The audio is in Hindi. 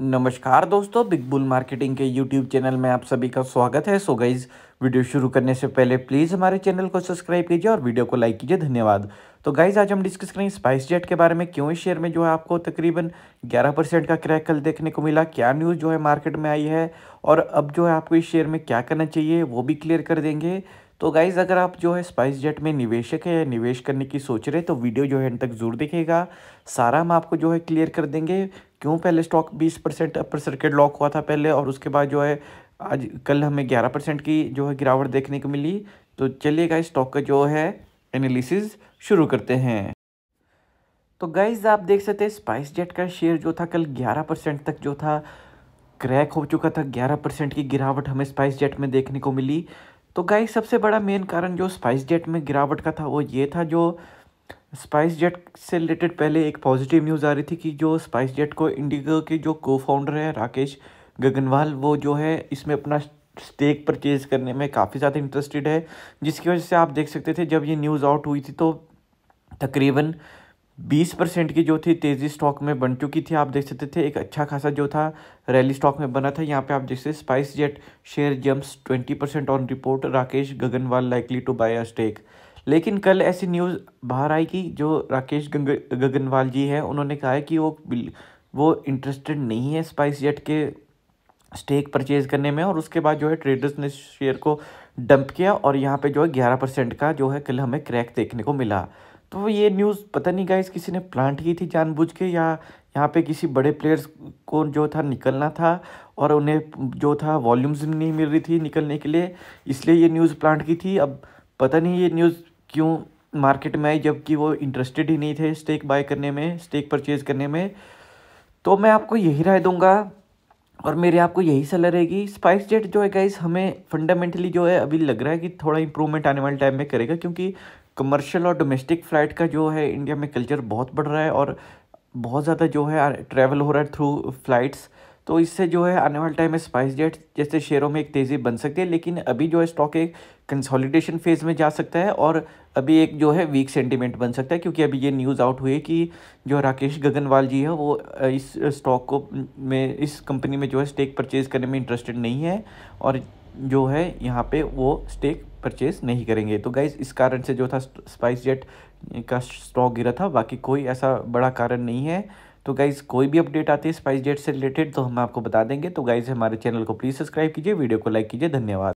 नमस्कार दोस्तों बिग बुल मार्केटिंग के यूट्यूब चैनल में आप सभी का स्वागत है सो गाइज वीडियो शुरू करने से पहले प्लीज़ हमारे चैनल को सब्सक्राइब कीजिए और वीडियो को लाइक कीजिए धन्यवाद तो गाइज आज हम डिस्कस करेंगे स्पाइस जेट के बारे में क्यों इस शेयर में जो है आपको तकरीबन 11 परसेंट का क्रैक कल देखने को मिला क्या न्यूज़ जो है मार्केट में आई है और अब जो है आपको इस शेयर में क्या करना चाहिए वो भी क्लियर कर देंगे तो गाइज़ अगर आप जो है स्पाइस जेट में निवेशक है या निवेश करने की सोच रहे तो वीडियो जो है एंड तक ज़रूर देखेगा सारा हम आपको जो है क्लियर कर देंगे क्यों पहले stock 20 percent upper circuit lock हुआ था पहले और उसके बाद जो है आज कल हमें 11 परसेंट की जो है गिरावट देखने को मिली तो चलिए गाइज स्टॉक का जो है एनालिसिस शुरू करते हैं तो गाइज आप देख सकते हैं स्पाइस जेट का शेयर जो था कल ग्यारह परसेंट तक जो था क्रैक हो चुका था ग्यारह परसेंट की गिरावट हमें स्पाइस जेट में देखने को मिली तो गाइस सबसे बड़ा मेन कारण जो स्पाइस जेट में गिरावट का था वो ये था जो स्पाइस जेट से रिलेटेड पहले एक पॉजिटिव न्यूज़ आ रही थी कि जो स्पाइस जेट को इंडिगो के जो को फाउंडर है राकेश गगनवाल वो जो है इसमें अपना स्टेक परचेज करने में काफ़ी ज़्यादा इंटरेस्टेड है जिसकी वजह से आप देख सकते थे जब ये न्यूज़ आउट हुई थी तो तकरीबन बीस परसेंट की जो थी तेज़ी स्टॉक में बन चुकी थी आप देख सकते थे एक अच्छा खासा जो था रैली स्टॉक में बना था यहाँ पे आप देख सकते SpiceJet share jumps twenty percent on report Rakesh Gangwal likely to buy a stake लेकिन कल ऐसी न्यूज़ बाहर आई कि जो राकेश गगनवाल जी हैं उन्होंने कहा है कि वो वो इंटरेस्टेड नहीं है स्पाइस जेट के स्टेक परचेज करने में और उसके बाद जो है ट्रेडर्स ने शेयर को डंप किया और यहाँ पे जो है ग्यारह परसेंट का जो है कल हमें क्रैक देखने को मिला तो ये न्यूज़ पता नहीं गाइस किसी ने प्लांट की थी जानबूझ के या यहाँ पे किसी बड़े प्लेयर्स को जो था निकलना था और उन्हें जो था वॉल्यूम्स नहीं मिल रही थी निकलने के लिए इसलिए ये न्यूज़ प्लांट की थी अब पता नहीं ये न्यूज़ क्यों मार्केट में आई जबकि वो इंटरेस्टेड ही नहीं थे स्टेक बाय करने में स्टेक परचेज करने में तो मैं आपको यही राय दूंगा और मेरे आपको यही सलाह रहेगी स्पाइस जेट जो है गाइस हमें फंडामेंटली जो है अभी लग रहा है कि थोड़ा इंप्रूवमेंट आने वाले टाइम में करेगा क्योंकि कमर्शियल और डोमेस्टिक फ़्लाइट का जो है इंडिया में कल्चर बहुत बढ़ रहा है और बहुत ज़्यादा जो है ट्रैवल हो रहा है थ्रू फ्लाइट्स तो इससे जो है आने वाले टाइम में स्पाइस जेट जैसे शेयरों में एक तेज़ी बन सकती है लेकिन अभी जो है स्टॉक एक कंसोलिडेशन फेज़ में जा सकता है और अभी एक जो है वीक सेंटिमेंट बन सकता है क्योंकि अभी ये न्यूज़ आउट हुई है कि जो राकेश गगनवाल जी है वो इस स्टॉक को में इस कंपनी में जो है स्टेक परचेज़ करने में इंटरेस्टेड नहीं है और जो है यहाँ पर वो स्टेक परचेज़ नहीं करेंगे तो गाइज़ इस कारण से जो था स्पाइस जेट का स्टॉक गिरा था बाकी कोई ऐसा बड़ा कारण नहीं है तो गाइज़ कोई भी अपडेट आती है स्पाइस जेट से रिलेटेड तो हम आपको बता देंगे तो गाइज़ हमारे चैनल को प्लीज़ सब्सक्राइब कीजिए वीडियो को लाइक कीजिए धन्यवाद